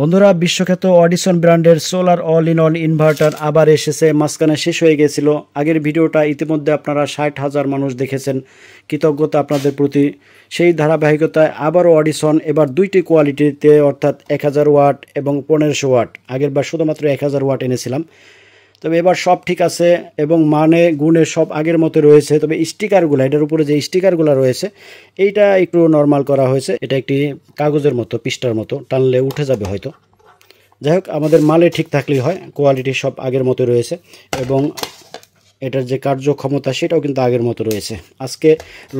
বন্ধুরা বিশ্বখ্যাত অডিসন ব্র্যান্ডের solar all in one inverter আবার এসেছে মাঝখানে শেষ হয়ে গেছিল আগের ভিডিওটা ইতিমধ্যে আপনারা ষাট হাজার মানুষ দেখেছেন কৃতজ্ঞতা আপনাদের প্রতি সেই ধারাবাহিকতায় আবারও অডিসন এবার দুইটি কোয়ালিটিতে অর্থাৎ এক হাজার ওয়াট এবং পনেরোশো ওয়াট আগের বার শুধুমাত্র এক হাজার ওয়াট এনেছিলাম তবে এবার সব ঠিক আছে এবং মানে গুণে সব আগের মতো রয়েছে তবে স্টিকারগুলো এটার উপরে যে স্টিকারগুলো রয়েছে এইটা একটু নর্মাল করা হয়েছে এটা একটি কাগজের মতো পিস্টার মতো টানলে উঠে যাবে হয়তো যাই হোক আমাদের মালে ঠিক থাকলেই হয় কোয়ালিটি সব আগের মতো রয়েছে এবং এটার যে কার্যক্ষমতা সেটাও কিন্তু আগের মতো রয়েছে আজকে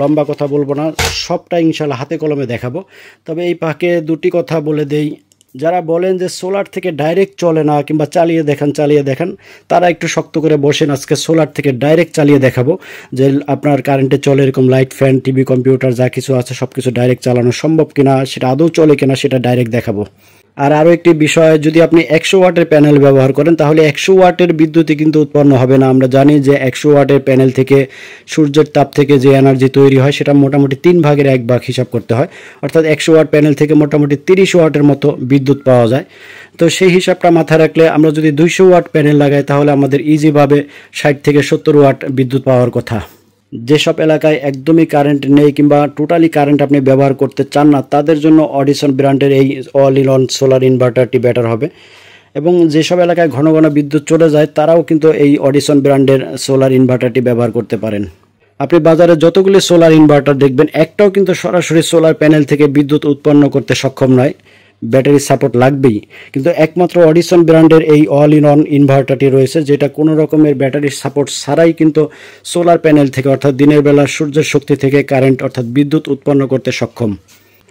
লম্বা কথা বলবো না সবটা ইনশাল্লাহ হাতে কলমে দেখাবো তবে এই পাকে দুটি কথা বলে দেই যারা বলেন যে সোলার থেকে ডাইরেক্ট চলে না কিংবা চালিয়ে দেখান চালিয়ে দেখান তারা একটু শক্ত করে বসেন আজকে সোলার থেকে ডাইরেক্ট চালিয়ে দেখাবো যে আপনার কারেন্টে চলে এরকম লাইট ফ্যান টিভি কম্পিউটার যা কিছু আছে সব কিছু ডাইরেক্ট চালানো সম্ভব কিনা সেটা আদৌ চলে কিনা সেটা ডাইরেক্ট দেখাবো আর আরও একটি বিষয় যদি আপনি একশো ওয়াটের প্যানেল ব্যবহার করেন তাহলে একশো ওয়াটের বিদ্যুৎই কিন্তু উৎপন্ন হবে না আমরা জানি যে একশো ওয়াটের প্যানেল থেকে সূর্যের তাপ থেকে যে এনার্জি তৈরি হয় সেটা মোটামুটি তিন ভাগের এক ভাগ হিসাব করতে হয় অর্থাৎ একশো ওয়াট প্যানেল থেকে মোটামুটি তিরিশ ওয়াটের মতো বিদ্যুৎ পাওয়া যায় তো সেই হিসাবটা মাথায় রাখলে আমরা যদি দুইশো ওয়াট প্যানেল লাগাই তাহলে আমাদের ইজিভাবে ষাট থেকে সত্তর ওয়াট বিদ্যুৎ পাওয়ার কথা যেসব এলাকায় একদমই কারেন্ট নেই কিংবা টোটালি কারেন্ট আপনি ব্যবহার করতে চান না তাদের জন্য অডিসন ব্র্যান্ডের এই অল ইন অন সোলার ইনভার্টারটি বেটার হবে এবং যেসব এলাকায় ঘন ঘন বিদ্যুৎ চলে যায় তারাও কিন্তু এই অডিসন ব্র্যান্ডের সোলার ইনভার্টারটি ব্যবহার করতে পারেন আপনি বাজারে যতগুলি সোলার ইনভার্টার দেখবেন একটাও কিন্তু সরাসরি সোলার প্যানেল থেকে বিদ্যুৎ উৎপন্ন করতে সক্ষম নয় ব্যাটারি সাপোর্ট লাগবেই কিন্তু একমাত্র অডিসন ব্র্যান্ডের এই অল ইন অন ইনভার্টারটি রয়েছে যেটা কোনো রকমের ব্যাটারির সাপোর্ট ছাড়াই কিন্তু সোলার প্যানেল থেকে অর্থাৎ দিনের বেলা সূর্যের শক্তি থেকে কারেন্ট অর্থাৎ বিদ্যুৎ উৎপন্ন করতে সক্ষম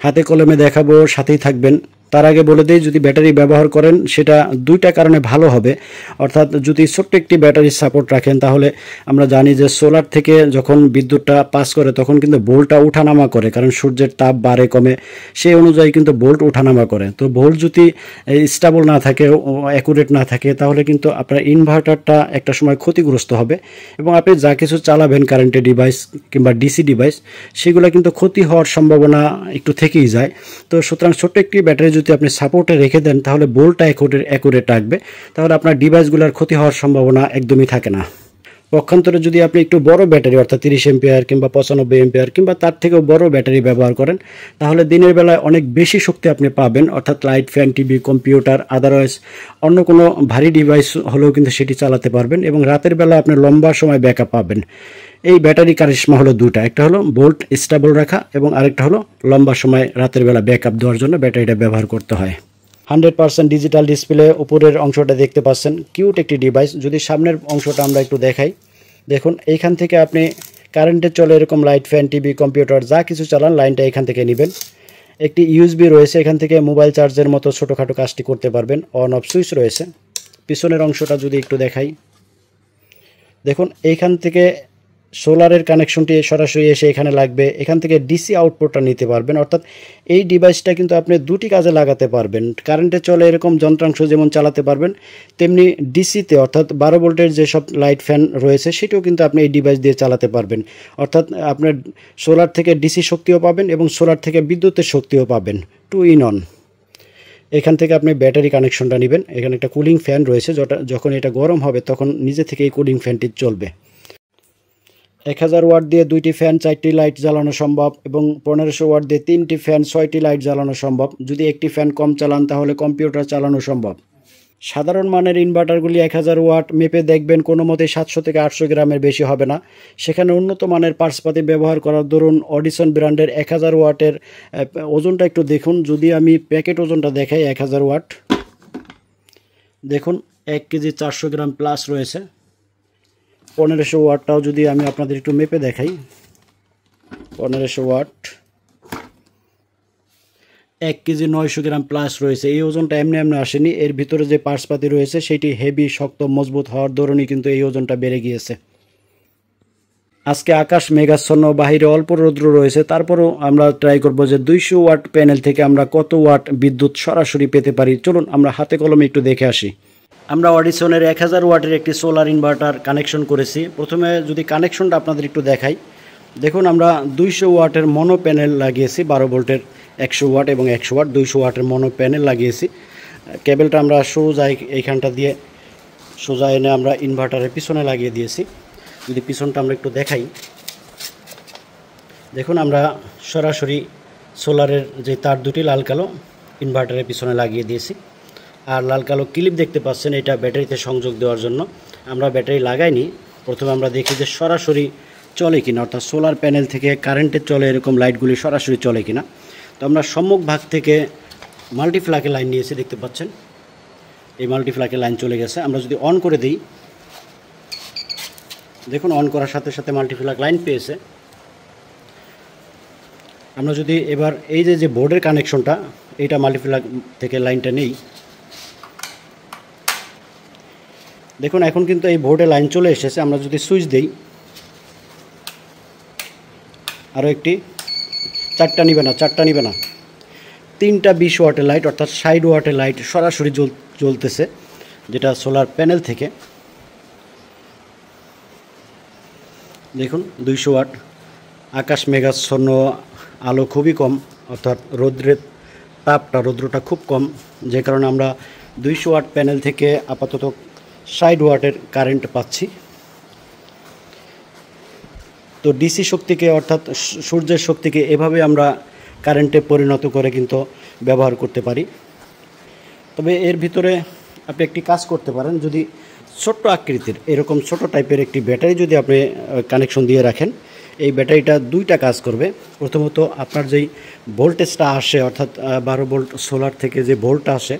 হাতে কলমে দেখাবো সাথেই থাকবেন তার আগে বলে দিই যদি ব্যাটারি ব্যবহার করেন সেটা দুইটা কারণে ভালো হবে অর্থাৎ যদি ছোট্ট একটি ব্যাটারি সাপোর্ট রাখেন তাহলে আমরা জানি যে সোলার থেকে যখন বিদ্যুৎটা পাস করে তখন কিন্তু বোল্টটা উঠানামা করে কারণ সূর্যের তাপ বাড়ে কমে সেই অনুযায়ী কিন্তু বোল্ট উঠানামা করে তো বোল্ট যদি স্টাবল না থাকে অ্যাকুরেট না থাকে তাহলে কিন্তু আপনার ইনভার্টারটা একটা সময় ক্ষতিগ্রস্ত হবে এবং আপনি যা কিছু চালাবেন কারেন্টের ডিভাইস কিংবা ডিসি ডিভাইস সেগুলো কিন্তু ক্ষতি হওয়ার সম্ভাবনা একটু থেকেই যায় তো সুতরাং ছোট্ট একটি ব্যাটারি যদি আপনি সাপোর্টে রেখে দেন তাহলে বোলটা অ্যাকুরেট অ্যাকুরেট রাখবে তাহলে আপনার ডিভাইসগুলোর ক্ষতি হওয়ার সম্ভাবনা একদমই থাকে না পক্ষান্তরে যদি আপনি একটু বড় ব্যাটারি অর্থাৎ তিরিশ এম্পিয়ার কিংবা পঁচানব্বই এম্পিয়ার কিংবা তার থেকেও বড় ব্যাটারি ব্যবহার করেন তাহলে দিনের বেলায় অনেক বেশি শক্তি আপনি পাবেন অর্থাৎ light fan TV computer otherwise অন্য কোনো ভারী ডিভাইস হলেও কিন্তু সেটি চালাতে পারবেন এবং রাতের বেলা আপনি লম্বা সময় ব্যাকআপ পাবেন এই ব্যাটারি কারিশমা হলো দুটা একটা হলো বোল্ট স্টেবল রাখা এবং আরেকটা হলো লম্বা সময় রাতের বেলা ব্যাকআপ দেওয়ার জন্য ব্যাটারিটা ব্যবহার করতে হয় হান্ড্রেড পার্সেন্ট ডিজিটাল ডিসপ্লে উপরের অংশটা দেখতে পাচ্ছেন কিউট একটি ডিভাইস যদি সামনের অংশটা আমরা একটু দেখাই দেখুন এইখান থেকে আপনি কারেন্টে চলে এরকম লাইট ফ্যান টিভি কম্পিউটার যা কিছু চালান লাইনটা এখান থেকে নেবেন একটি ইউএসবি রয়েছে এখান থেকে মোবাইল চার্জের মতো ছোটোখাটো কাজটি করতে পারবেন অন অফ সুইচ রয়েছে পিছনের অংশটা যদি একটু দেখাই দেখুন এইখান থেকে সোলারের কানেকশনটি সরাসরি এসে এখানে লাগবে এখান থেকে ডিসি আউটপুটটা নিতে পারবেন অর্থাৎ এই ডিভাইসটা কিন্তু আপনি দুটি কাজে লাগাতে পারবেন কারেন্টে চলে এরকম যন্ত্রাংশ যেমন চালাতে পারবেন তেমনি ডিসিতে অর্থাৎ বারো ভোল্টের যেসব লাইট ফ্যান রয়েছে সেটিও কিন্তু আপনি এই ডিভাইস দিয়ে চালাতে পারবেন অর্থাৎ আপনার সোলার থেকে ডিসি শক্তিও পাবেন এবং সোলার থেকে বিদ্যুতের শক্তিও পাবেন টু ইন অন এখান থেকে আপনি ব্যাটারি কানেকশনটা নেবেন এখানে একটা কুলিং ফ্যান রয়েছে যখন এটা গরম হবে তখন নিজে থেকে এই কুলিং ফ্যানটি চলবে এক হাজার ওয়াট দিয়ে দুইটি ফ্যান চারটি লাইট জ্বালানো সম্ভব এবং পনেরোশো ওয়াট দিয়ে তিনটি ফ্যান ছয়টি লাইট জ্বালানো সম্ভব যদি একটি ফ্যান কম চালান তাহলে কম্পিউটার চালানো সম্ভব সাধারণ মানের ইনভার্টারগুলি এক হাজার ওয়াট মেপে দেখবেন কোনো মতে সাতশো থেকে আটশো গ্রামের বেশি হবে না সেখানে উন্নত মানের পার্সপাতি ব্যবহার করার ধরুন অডিসন ব্র্যান্ডের এক হাজার ওয়াটের ওজনটা একটু দেখুন যদি আমি প্যাকেট ওজনটা দেখাই এক হাজার ওয়াট দেখুন এক কেজি চারশো গ্রাম প্লাস রয়েছে পনেরোশো ওয়াটটাও যদি আমি আপনাদের একটু মেপে দেখাই পনেরোশো ওয়াট এক কেজি নয়শো গ্রাম প্লাস রয়েছে এই ওজনটা এমনি এমনি আসেনি এর ভিতরে যে পার্সপাতি রয়েছে সেটি হেভি শক্ত মজবুত হওয়ার ধরনই কিন্তু এই ওজনটা বেড়ে গিয়েছে আজকে আকাশ মেঘাচ্ছন্ন বাহিরে অল্প রৌদ্র রয়েছে তারপরও আমরা ট্রাই করব যে দুইশো ওয়াট প্যানেল থেকে আমরা কত ওয়াট বিদ্যুৎ সরাসরি পেতে পারি চলুন আমরা হাতে কলমে একটু দেখে আসি আমরা অডিসনের এক হাজার ওয়াটের একটি সোলার ইনভার্টার কানেকশন করেছি প্রথমে যদি কানেকশনটা আপনাদের একটু দেখাই দেখুন আমরা দুইশো ওয়াটের মনো প্যানেল লাগিয়েছি বারো ভোল্টের একশো ওয়াট এবং একশো ওয়াট দুইশো ওয়াটের মনো প্যানেল লাগিয়েছি কেবেলটা আমরা সোজা এইখানটা দিয়ে সোজা এনে আমরা ইনভার্টারের পিছনে লাগিয়ে দিয়েছি যদি পিছনটা আমরা একটু দেখাই দেখুন আমরা সরাসরি সোলারের যে তার দুটি লাল কালো ইনভার্টারের পিছনে লাগিয়ে দিয়েছি আর লাল কালো ক্লিপ দেখতে পাচ্ছেন এটা ব্যাটারিতে সংযোগ দেওয়ার জন্য আমরা ব্যাটারি লাগাইনি প্রথমে আমরা দেখি যে সরাসরি চলে কিনা অর্থাৎ সোলার প্যানেল থেকে কারেন্টে চলে এরকম লাইটগুলি সরাসরি চলে কিনা তো আমরা সম্মুখ ভাগ থেকে মাল্টিফ্লাকে লাইন নিয়েছি দেখতে পাচ্ছেন এই মাল্টিফ্লাকে লাইন চলে গেছে আমরা যদি অন করে দিই দেখুন অন করার সাথে সাথে মাল্টিফ্লাক লাইন পেয়েছে আমরা যদি এবার এই যে যে বোর্ডের কানেকশনটা এইটা মাল্টিফ্লাক থেকে লাইনটা নেই দেখুন এখন কিন্তু এই ভোটে লাইন চলে এসেছে আমরা যদি সুইচ দিই আরও একটি চারটা নিবে না চারটা নিবে না তিনটা বিশ ওয়াটের লাইট অর্থাৎ সাইড ওয়াটের লাইট সরাসরি জ্বলতেছে যেটা সোলার প্যানেল থেকে দেখুন দুইশো ওয়াট আকাশ মেঘাচ্ছন্ন আলো খুবই কম অর্থাৎ রৌদ্রের তাপটা রৌদ্রটা খুব কম যে কারণে আমরা দুইশো ওয়াট প্যানেল থেকে আপাতত সাইড ওয়াটের কারেন্ট পাচ্ছি তো ডিসি শক্তিকে অর্থাৎ সূর্যের শক্তিকে এভাবে আমরা কারেন্টে পরিণত করে কিন্তু ব্যবহার করতে পারি তবে এর ভিতরে আপনি একটি কাজ করতে পারেন যদি ছোট্ট আকৃতির এরকম ছোট টাইপের একটি ব্যাটারি যদি আপনি কানেকশন দিয়ে রাখেন এই ব্যাটারিটা দুইটা কাজ করবে প্রথমত আপনার যেই ভোল্টেজটা আসে অর্থাৎ বারো ভোল্ট সোলার থেকে যে ভোল্টটা আসে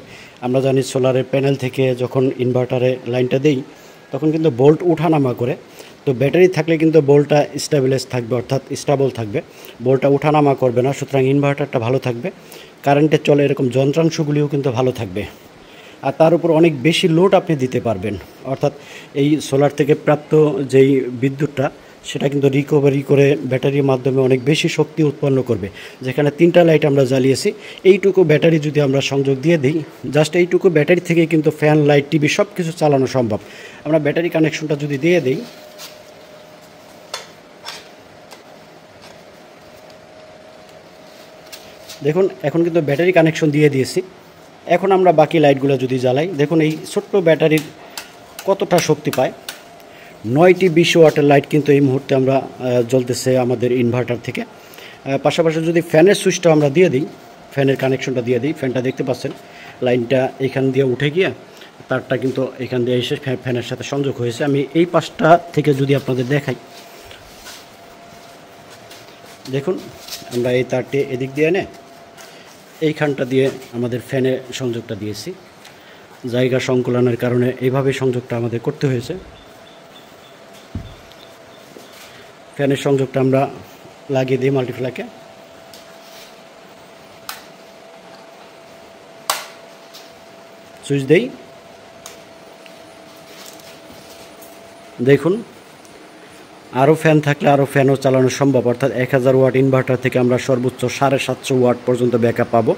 আমরা জানি সোলারের প্যানেল থেকে যখন ইনভার্টারে লাইনটা দেই তখন কিন্তু বোল্ট উঠানামা করে তো ব্যাটারি থাকলে কিন্তু বোল্টটা স্টেবিলাইজ থাকবে অর্থাৎ স্টাবল থাকবে বোল্টটা উঠানামা করবে না সুতরাং ইনভার্টারটা ভালো থাকবে কারেন্টে চলে এরকম যন্ত্রাংশগুলিও কিন্তু ভালো থাকবে আর তার উপর অনেক বেশি লোড আপনি দিতে পারবেন অর্থাৎ এই সোলার থেকে প্রাপ্ত যেই বিদ্যুৎটা সেটা কিন্তু রিকভারি করে ব্যাটারির মাধ্যমে অনেক বেশি শক্তি উৎপন্ন করবে যেখানে তিনটা লাইট আমরা জ্বালিয়েছি এইটুকু ব্যাটারি যদি আমরা সংযোগ দিয়ে দিই জাস্ট এইটুকু ব্যাটারি থেকে কিন্তু ফ্যান লাইট টিভি সব কিছু চালানো সম্ভব আমরা ব্যাটারি কানেকশনটা যদি দিয়ে দিই দেখুন এখন কিন্তু ব্যাটারি কানেকশন দিয়ে দিয়েছি এখন আমরা বাকি লাইটগুলো যদি জ্বালাই দেখুন এই ছোট্ট ব্যাটারির কতটা শক্তি পায় নয়টি বিশ ওয়াটার লাইট কিন্তু এই মুহূর্তে আমরা জ্বলতেছে আমাদের ইনভার্টার থেকে পাশাপাশি যদি ফ্যানের সুইচটা আমরা দিয়ে দিই ফ্যানের কানেকশনটা দিয়ে দিই ফ্যানটা দেখতে পাচ্ছেন লাইনটা এখান দিয়ে উঠে গিয়ে তারটা কিন্তু এখান দিয়ে এসে ফ্যানের সাথে সংযোগ হয়েছে আমি এই পাশটা থেকে যদি আপনাদের দেখাই দেখুন আমরা এই তারটি এদিক দিয়ে এনে এইখানটা দিয়ে আমাদের ফ্যানে সংযোগটা দিয়েছি জায়গা সংকুলনের কারণে এইভাবে সংযোগটা আমাদের করতে হয়েছে ফ্যানের সংযোগটা আমরা লাগিয়ে দিই মাল্টিফ্লাকে সুইচ দেই দেখুন আরও ফ্যান থাকলে আরও ফ্যানও চালানো সম্ভব অর্থাৎ এক হাজার ওয়াট ইনভার্টার থেকে আমরা সর্বোচ্চ সাড়ে সাতশো ওয়াট পর্যন্ত ব্যাকআপ পাবো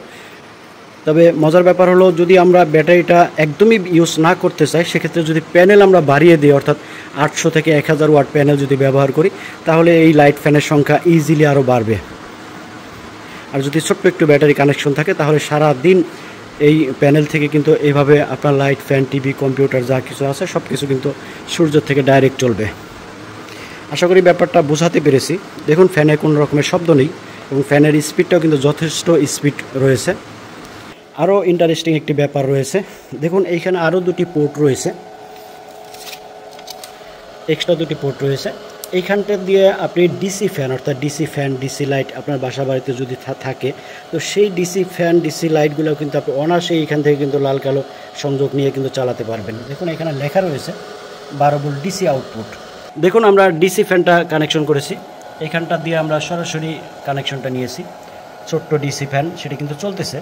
তবে মজার ব্যাপার হলো যদি আমরা ব্যাটারিটা একদমই ইউজ না করতে চাই সেক্ষেত্রে যদি প্যানেল আমরা বাড়িয়ে দিই অর্থাৎ আটশো থেকে এক হাজার ওয়াট প্যানেল যদি ব্যবহার করি তাহলে এই লাইট ফ্যানের সংখ্যা ইজিলি আরও বাড়বে আর যদি ছোট্ট একটু ব্যাটারি কানেকশন থাকে তাহলে সারা দিন এই প্যানেল থেকে কিন্তু এইভাবে আপনার লাইট ফ্যান টিভি কম্পিউটার যা কিছু আছে সব কিছু কিন্তু সূর্য থেকে ডাইরেক্ট চলবে আশা করি ব্যাপারটা বোঝাতে পেরেছি দেখুন ফ্যানে কোনো রকমের শব্দ নেই এবং ফ্যানের স্পিডটাও কিন্তু যথেষ্ট স্পিড রয়েছে আরও ইন্টারেস্টিং একটি ব্যাপার রয়েছে দেখুন এইখানে আরও দুটি পোর্ট রয়েছে এক্সট্রা দুটি পোর্ট রয়েছে এইখানটা দিয়ে আপনি ডিসি ফ্যান অর্থাৎ ডিসি ফ্যান ডিসি লাইট আপনার বাসা বাড়িতে যদি থাকে তো সেই ডিসি ফ্যান ডিসি লাইটগুলো কিন্তু আপনি অনায়াসেই এখান থেকে কিন্তু লাল কালো সংযোগ নিয়ে কিন্তু চালাতে পারবেন দেখুন এখানে লেখা রয়েছে বারো বোল ডিসি আউটপুট দেখুন আমরা ডিসি ফ্যানটা কানেকশন করেছি এখানটা দিয়ে আমরা সরাসরি কানেকশনটা নিয়েছি ছোট্ট ডিসি ফ্যান সেটা কিন্তু চলতেছে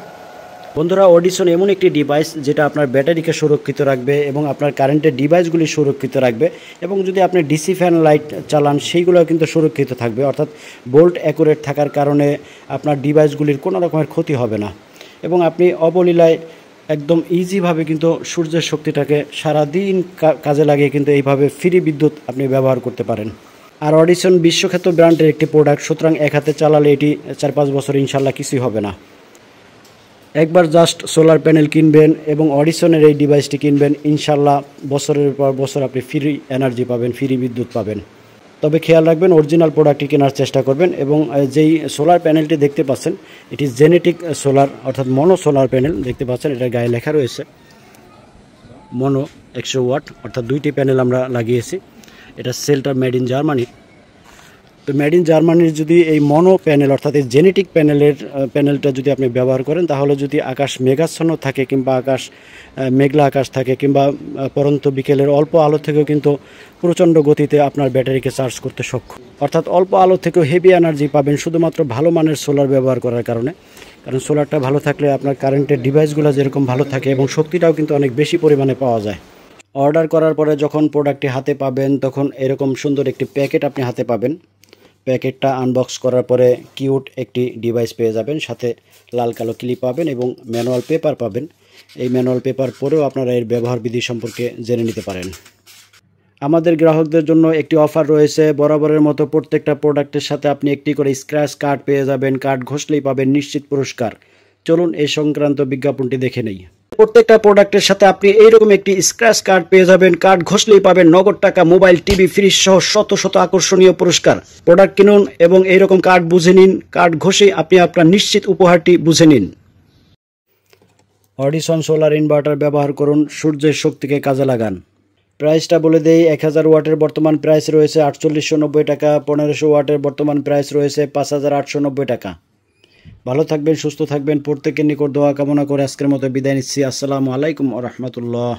বন্ধুরা অডিশন এমন একটি ডিভাইস যেটা আপনার ব্যাটারিকে সুরক্ষিত রাখবে এবং আপনার কারেন্টের ডিভাইসগুলি সুরক্ষিত রাখবে এবং যদি আপনি ডিসি ফ্যান লাইট চালান সেইগুলো কিন্তু সুরক্ষিত থাকবে অর্থাৎ বোল্ট অ্যাকুরেট থাকার কারণে আপনার ডিভাইসগুলির কোনো রকমের ক্ষতি হবে না এবং আপনি অবলীলায় একদম ইজিভাবে কিন্তু সূর্যের শক্তিটাকে সারাদিন কাজে লাগিয়ে কিন্তু এইভাবে ফ্রি বিদ্যুৎ আপনি ব্যবহার করতে পারেন আর অডিশন বিশ্বখ্যাত ব্র্যান্ডের একটি প্রোডাক্ট সুতরাং এক হাতে চালালে এটি চার পাঁচ বছর ইনশাল্লাহ কিছুই হবে না একবার জাস্ট সোলার প্যানেল কিনবেন এবং অডিশনের এই ডিভাইসটি কিনবেন ইনশাল্লাহ বছরের পর বছর আপনি ফ্রি এনার্জি পাবেন ফ্রি বিদ্যুৎ পাবেন তবে খেয়াল রাখবেন অরিজিনাল প্রোডাক্টটি কেনার চেষ্টা করবেন এবং যেই সোলার প্যানেলটি দেখতে পাচ্ছেন এটি জেনেটিক সোলার অর্থাৎ মনো সোলার প্যানেল দেখতে পাচ্ছেন এটা গায়ে লেখা রয়েছে মনো একশো ওয়াট অর্থাৎ দুইটি প্যানেল আমরা লাগিয়েছি এটা সেলটা মেড ইন জার্মানি তো মেড ইন জার্মানির যদি এই মনো প্যানেল অর্থাৎ এই জেনেটিক প্যানেলের প্যানেলটা যদি আপনি ব্যবহার করেন তাহলে যদি আকাশ মেঘাচ্ছন্ন থাকে কিংবা আকাশ মেঘলা আকাশ থাকে কিংবা পরন্ত বিকেলের অল্প আলো থেকেও কিন্তু প্রচণ্ড গতিতে আপনার ব্যাটারিকে চার্জ করতে সক্ষম অর্থাৎ অল্প আলো থেকেও হেভি এনার্জি পাবেন শুধুমাত্র ভালো মানের সোলার ব্যবহার করার কারণে কারণ সোলারটা ভালো থাকলে আপনার কারেন্টের ডিভাইসগুলো যেরকম ভালো থাকে এবং শক্তিটাও কিন্তু অনেক বেশি পরিমাণে পাওয়া যায় অর্ডার করার পরে যখন প্রোডাক্টটি হাতে পাবেন তখন এরকম সুন্দর একটি প্যাকেট আপনি হাতে পাবেন প্যাকেটটা আনবক্স করার পরে কিউট একটি ডিভাইস পেয়ে যাবেন সাথে লাল কালো ক্লিপ পাবেন এবং ম্যানুয়াল পেপার পাবেন এই ম্যানুয়াল পেপার পরেও আপনারা এর ব্যবহার বিধি সম্পর্কে জেনে নিতে পারেন আমাদের গ্রাহকদের জন্য একটি অফার রয়েছে বরাবরের মতো প্রত্যেকটা প্রোডাক্টের সাথে আপনি একটি করে স্ক্র্যাচ কার্ড পেয়ে যাবেন কার্ড ঘষলেই পাবেন নিশ্চিত পুরস্কার চলুন এই সংক্রান্ত বিজ্ঞাপনটি দেখে নেই প্রত্যেকটা প্রোডাক্টের সাথে আপনি এইরকম একটি স্ক্র্যাচ কার্ড পেয়ে যাবেন কার্ড ঘষলেই পাবেন নগদ টাকা মোবাইল টিভি ফ্রিজ সহ শত শত আকর্ষণীয় পুরস্কার প্রোডাক্ট কিনুন এবং এইরকম কার্ড বুঝে নিন কার্ড ঘষে আপনি আপনার নিশ্চিত উপহারটি বুঝে নিন অডিসন সোলার ইনভার্টার ব্যবহার করুন সূর্যের শক্তিকে কাজে লাগান প্রাইসটা বলে দেই এক হাজার ওয়াটের বর্তমান প্রাইস রয়েছে আটচল্লিশশো নব্বই টাকা পনেরোশো ওয়াটের বর্তমান প্রাইস রয়েছে পাঁচ হাজার আটশো নব্বই টাকা ভালো থাকবেন সুস্থ থাকবেন প্রত্যেকের নিকট দোয়া কামনা করে আজকের মতো বিদায় নিচ্ছি আসসালামু আলাইকুম রহমতুল্লাহ